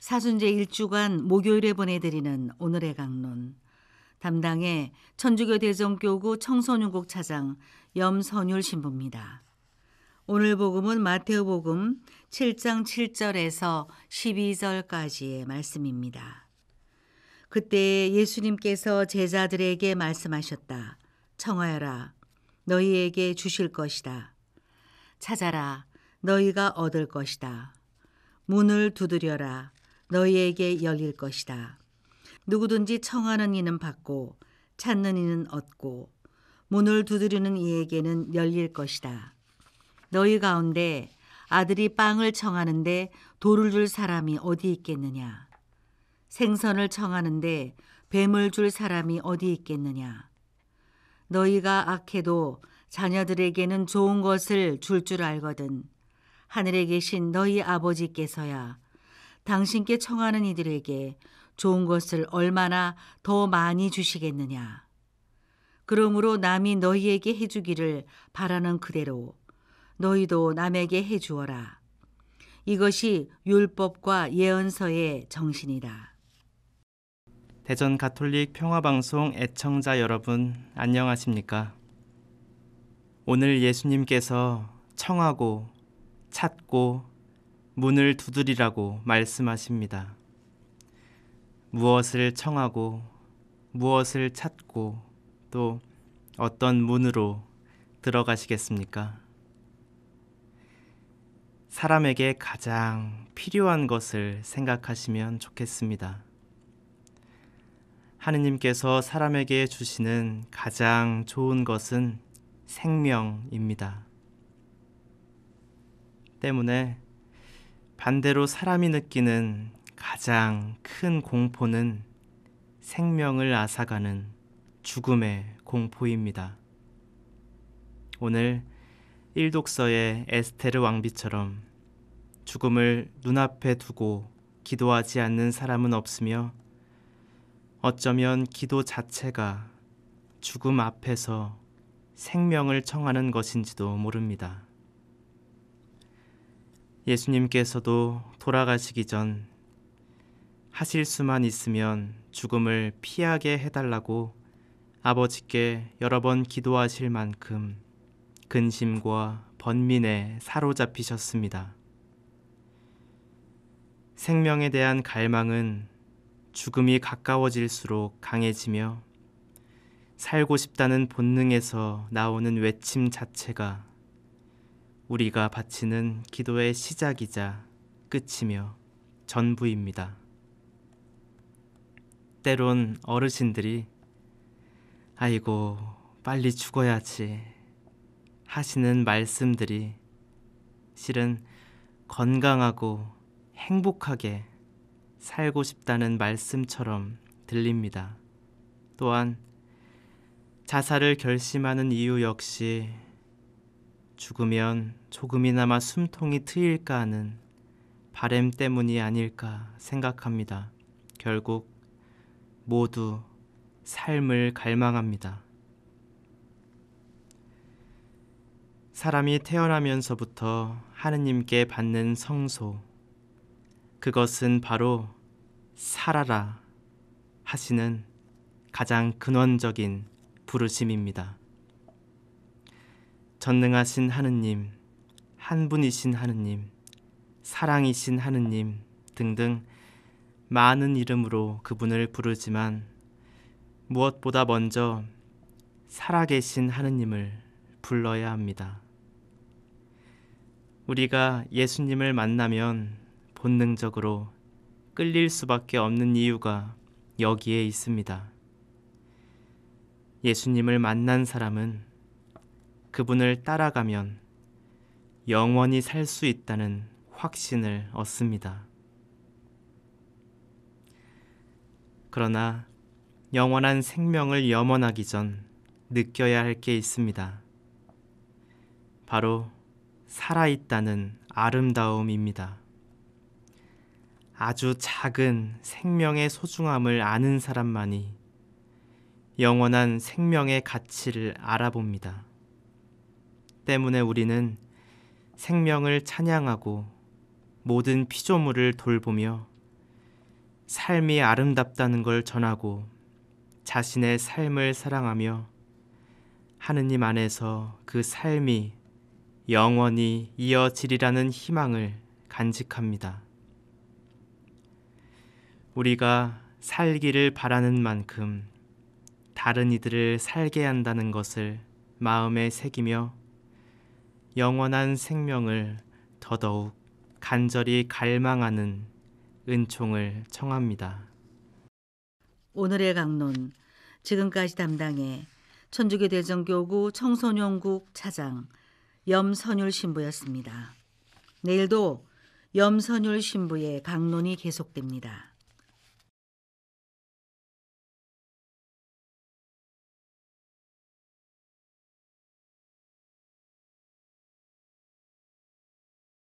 사순제 일주간 목요일에 보내드리는 오늘의 강론 담당의 천주교 대전교구 청소년국 차장 염선율 신부입니다. 오늘 복음은 마태복음 7장 7절에서 12절까지의 말씀입니다. 그때 예수님께서 제자들에게 말씀하셨다. 청하여라. 너희에게 주실 것이다. 찾아라. 너희가 얻을 것이다. 문을 두드려라. 너희에게 열릴 것이다. 누구든지 청하는 이는 받고 찾는 이는 얻고 문을 두드리는 이에게는 열릴 것이다. 너희 가운데 아들이 빵을 청하는데 돌을 줄 사람이 어디 있겠느냐? 생선을 청하는데 뱀을 줄 사람이 어디 있겠느냐? 너희가 악해도 자녀들에게는 좋은 것을 줄줄 줄 알거든. 하늘에 계신 너희 아버지께서야 당신께 청하는 이들에게 좋은 것을 얼마나 더 많이 주시겠느냐. 그러므로 남이 너희에게 해주기를 바라는 그대로 너희도 남에게 해주어라. 이것이 율법과 예언서의 정신이다. 대전 가톨릭 평화방송 애청자 여러분, 안녕하십니까? 오늘 예수님께서 청하고, 찾고, 문을 두드리라고 말씀하십니다. 무엇을 청하고 무엇을 찾고 또 어떤 문으로 들어가시겠습니까? 사람에게 가장 필요한 것을 생각하시면 좋겠습니다. 하느님께서 사람에게 주시는 가장 좋은 것은 생명입니다. 때문에 반대로 사람이 느끼는 가장 큰 공포는 생명을 앗아가는 죽음의 공포입니다. 오늘 일독서의 에스테르 왕비처럼 죽음을 눈앞에 두고 기도하지 않는 사람은 없으며 어쩌면 기도 자체가 죽음 앞에서 생명을 청하는 것인지도 모릅니다. 예수님께서도 돌아가시기 전 하실 수만 있으면 죽음을 피하게 해달라고 아버지께 여러 번 기도하실 만큼 근심과 번민에 사로잡히셨습니다. 생명에 대한 갈망은 죽음이 가까워질수록 강해지며 살고 싶다는 본능에서 나오는 외침 자체가 우리가 바치는 기도의 시작이자 끝이며 전부입니다. 때론 어르신들이 아이고 빨리 죽어야지 하시는 말씀들이 실은 건강하고 행복하게 살고 싶다는 말씀처럼 들립니다. 또한 자살을 결심하는 이유 역시 죽으면 조금이나마 숨통이 트일까 하는 바램 때문이 아닐까 생각합니다. 결국 모두 삶을 갈망합니다. 사람이 태어나면서부터 하느님께 받는 성소, 그것은 바로 살아라 하시는 가장 근원적인 부르심입니다. 전능하신 하느님, 한 분이신 하느님, 사랑이신 하느님 등등 많은 이름으로 그분을 부르지만 무엇보다 먼저 살아계신 하느님을 불러야 합니다. 우리가 예수님을 만나면 본능적으로 끌릴 수밖에 없는 이유가 여기에 있습니다. 예수님을 만난 사람은 그분을 따라가면 영원히 살 수 있다는 확신을 얻습니다. 그러나 영원한 생명을 염원하기 전 느껴야 할 게 있습니다. 바로 살아있다는 아름다움입니다. 아주 작은 생명의 소중함을 아는 사람만이 영원한 생명의 가치를 알아봅니다. 때문에 우리는 생명을 찬양하고 모든 피조물을 돌보며 삶이 아름답다는 걸 전하고 자신의 삶을 사랑하며 하느님 안에서 그 삶이 영원히 이어지리라는 희망을 간직합니다. 우리가 살기를 바라는 만큼 다른 이들을 살게 한다는 것을 마음에 새기며 영원한 생명을 더더욱 간절히 갈망하는 은총을 청합니다. 오늘의 강론 지금까지 담당해 천주교 대전교구 청소년국 차장 염선율 신부였습니다. 내일도 염선율 신부의 강론이 계속됩니다.